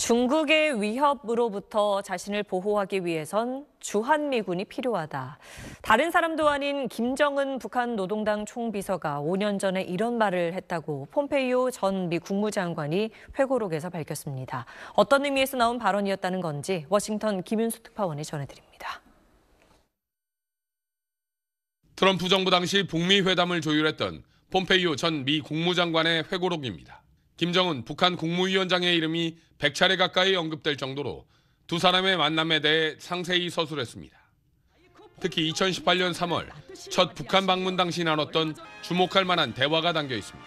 중국의 위협으로부터 자신을 보호하기 위해선 주한미군이 필요하다. 다른 사람도 아닌 김정은 북한 노동당 총비서가 5년 전에 이런 말을 했다고 폼페이오 전 미 국무장관이 회고록에서 밝혔습니다. 어떤 의미에서 나온 발언이었다는 건지 워싱턴 김윤수 특파원이 전해드립니다. 트럼프 정부 당시 북미 회담을 조율했던 폼페이오 전 미 국무장관의 회고록입니다. 김정은 북한 국무위원장의 이름이 100차례 가까이 언급될 정도로 두 사람의 만남에 대해 상세히 서술했습니다. 특히 2018년 3월 첫 북한 방문 당시 나눴던 주목할 만한 대화가 담겨 있습니다.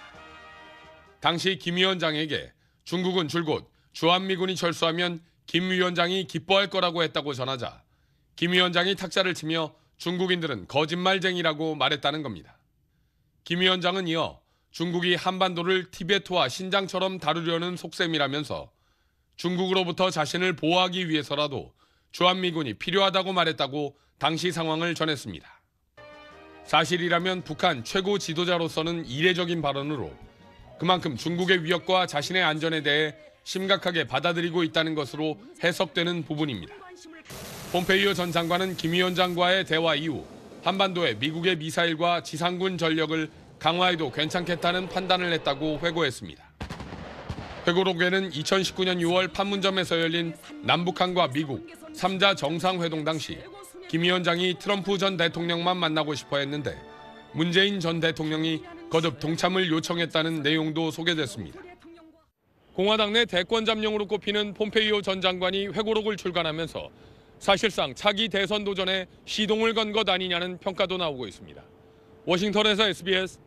당시 김 위원장에게 중국은 줄곧 주한미군이 철수하면 김 위원장이 기뻐할 거라고 했다고 전하자 김 위원장이 탁자를 치며 중국인들은 거짓말쟁이라고 말했다는 겁니다. 김 위원장은 이어 중국이 한반도를 티베트와 신장처럼 다루려는 속셈이라면서 중국으로부터 자신을 보호하기 위해서라도 주한미군이 필요하다고 말했다고 당시 상황을 전했습니다. 사실이라면 북한 최고 지도자로서는 이례적인 발언으로 그만큼 중국의 위협과 자신의 안전에 대해 심각하게 받아들이고 있다는 것으로 해석되는 부분입니다. 폼페이오 전 장관은 김 위원장과의 대화 이후 한반도에 미국의 미사일과 지상군 전력을 강화에도 괜찮겠다는 판단을 했다고 회고했습니다. 회고록에는 2019년 6월 판문점에서 열린 남북한과 미국 3자 정상회동 당시 김 위원장이 트럼프 전 대통령만 만나고 싶어 했는데 문재인 전 대통령이 거듭 동참을 요청했다는 내용도 소개됐습니다. 공화당 내 대권 잠룡으로 꼽히는 폼페이오 전 장관이 회고록을 출간하면서 사실상 차기 대선 도전에 시동을 건 것 아니냐는 평가도 나오고 있습니다. 워싱턴에서 SBS